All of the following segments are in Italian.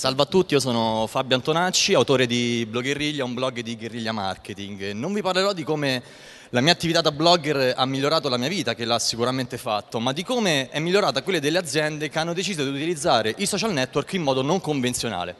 Salve a tutti, io sono Fabio Antonacci, autore di Blog Guerriglia, un blog di guerriglia marketing. Non vi parlerò di come la mia attività da blogger ha migliorato la mia vita, che l'ha sicuramente fatto, ma di come è migliorata quella delle aziende che hanno deciso di utilizzare i social network in modo non convenzionale.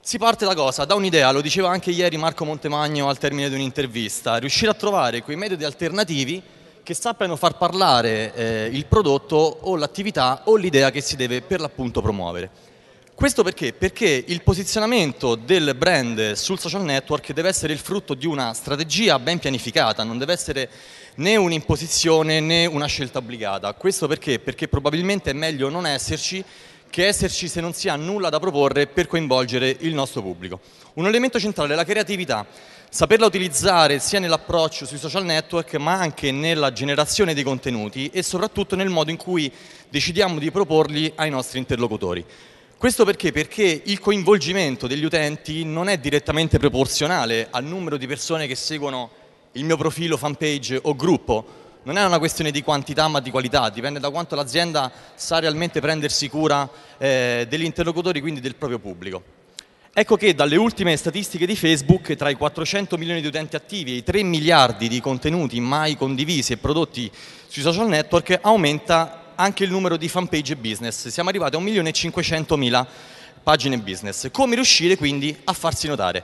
Si parte da cosa? Da un'idea, lo diceva anche ieri Marco Montemagno al termine di un'intervista, riuscire a trovare quei metodi alternativi che sappiano far parlare eh, il prodotto o l'attività o l'idea che si deve per l'appunto promuovere. Questo perché? Perché il posizionamento del brand sul social network deve essere il frutto di una strategia ben pianificata, non deve essere né un'imposizione né una scelta obbligata. Questo perché? Perché probabilmente è meglio non esserci che esserci se non si ha nulla da proporre per coinvolgere il nostro pubblico. Un elemento centrale è la creatività, saperla utilizzare sia nell'approccio sui social network ma anche nella generazione dei contenuti e soprattutto nel modo in cui decidiamo di proporli ai nostri interlocutori. Questo perché? Perché il coinvolgimento degli utenti non è direttamente proporzionale al numero di persone che seguono il mio profilo, fanpage o gruppo. Non è una questione di quantità ma di qualità, dipende da quanto l'azienda sa realmente prendersi cura eh, degli interlocutori, quindi del proprio pubblico. Ecco che dalle ultime statistiche di Facebook, tra i 400 milioni di utenti attivi e i 3 miliardi di contenuti mai condivisi e prodotti sui social network, aumenta anche il numero di fanpage business. Siamo arrivati a 1.500.000 pagine business. Come riuscire quindi a farsi notare?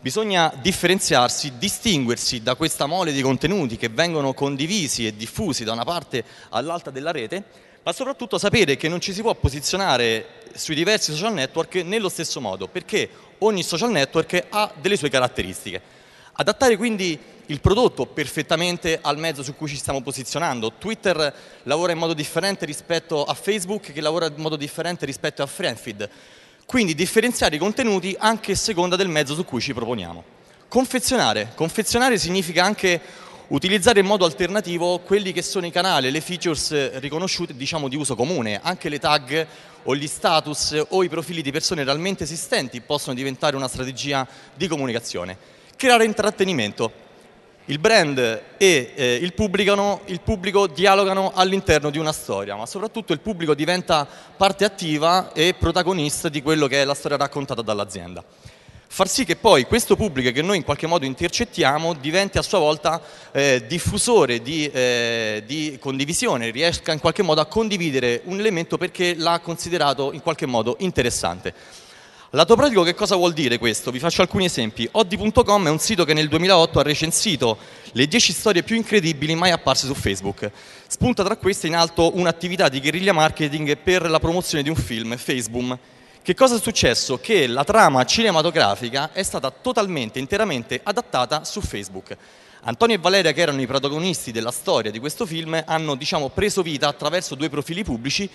Bisogna differenziarsi, distinguersi da questa mole di contenuti che vengono condivisi e diffusi da una parte all'altra della rete, ma soprattutto sapere che non ci si può posizionare sui diversi social network nello stesso modo, perché ogni social network ha delle sue caratteristiche. Adattare quindi il prodotto perfettamente al mezzo su cui ci stiamo posizionando. Twitter lavora in modo differente rispetto a Facebook, che lavora in modo differente rispetto a Friendfeed. Quindi differenziare i contenuti anche a seconda del mezzo su cui ci proponiamo. Confezionare. Confezionare significa anche utilizzare in modo alternativo quelli che sono i canali, le features riconosciute diciamo di uso comune, anche le tag o gli status o i profili di persone realmente esistenti possono diventare una strategia di comunicazione creare intrattenimento. Il brand e eh, il, pubblico, il, pubblico dialogano all'interno di una storia, ma soprattutto il pubblico diventa parte attiva e protagonista di quello che è la storia raccontata dall'azienda. Far sì che poi questo pubblico che noi in qualche modo intercettiamo diventi a sua volta eh, diffusore di, eh, di condivisione, riesca in qualche modo a condividere un elemento perché l'ha considerato in qualche modo interessante. Lato pratico che cosa vuol dire questo? Vi faccio alcuni esempi. Oddi.com è un sito che nel 2008 ha recensito le 10 storie più incredibili mai apparse su Facebook. Spunta tra queste in alto un'attività di guerriglia marketing per la promozione di un film, Facebook. Che cosa è successo? Che la trama cinematografica è stata totalmente, interamente adattata su Facebook. Antonio e Valeria, che erano i protagonisti della storia di questo film, hanno diciamo, preso vita attraverso due profili pubblici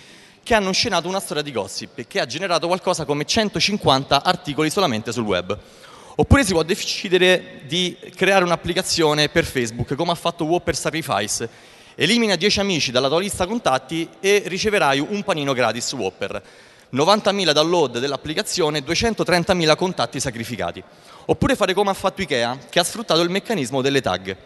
che hanno scenato una storia di gossip che ha generato qualcosa come 150 articoli solamente sul web. Oppure si può decidere di creare un'applicazione per Facebook, come ha fatto Whopper Sacrifice. Elimina 10 amici dalla tua lista contatti e riceverai un panino gratis Whopper. 90.000 download dell'applicazione e 230.000 contatti sacrificati. Oppure fare come ha fatto Ikea, che ha sfruttato il meccanismo delle tag.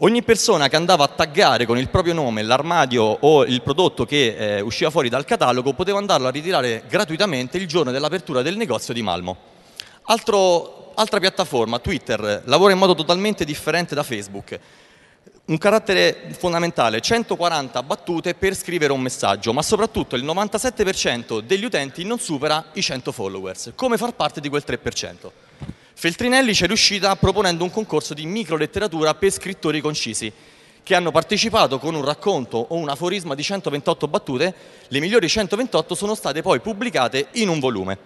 Ogni persona che andava a taggare con il proprio nome l'armadio o il prodotto che eh, usciva fuori dal catalogo poteva andarlo a ritirare gratuitamente il giorno dell'apertura del negozio di Malmo. Altro, altra piattaforma, Twitter, lavora in modo totalmente differente da Facebook. Un carattere fondamentale, 140 battute per scrivere un messaggio, ma soprattutto il 97% degli utenti non supera i 100 followers. Come far parte di quel 3%? Feltrinelli ci è riuscita proponendo un concorso di microletteratura per scrittori concisi, che hanno partecipato con un racconto o un aforisma di 128 battute, le migliori 128 sono state poi pubblicate in un volume.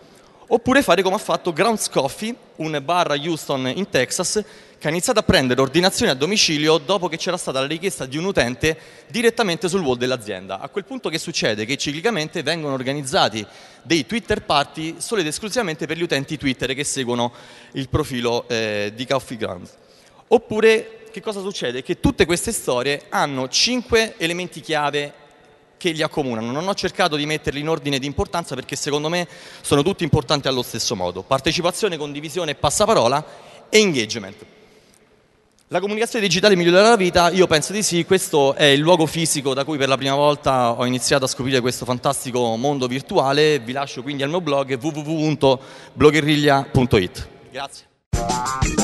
Oppure fare come ha fatto Grounds Coffee, un bar a Houston in Texas, che ha iniziato a prendere ordinazioni a domicilio dopo che c'era stata la richiesta di un utente direttamente sul wall dell'azienda. A quel punto che succede? Che ciclicamente vengono organizzati dei Twitter party solo ed esclusivamente per gli utenti Twitter che seguono il profilo eh, di Coffee Grounds. Oppure che cosa succede? Che tutte queste storie hanno cinque elementi chiave che li accomunano. Non ho cercato di metterli in ordine di importanza perché secondo me sono tutti importanti allo stesso modo. Partecipazione, condivisione, passaparola e engagement. La comunicazione digitale migliora la vita? Io penso di sì, questo è il luogo fisico da cui per la prima volta ho iniziato a scoprire questo fantastico mondo virtuale, vi lascio quindi al mio blog www.blogheriglia.it. Grazie.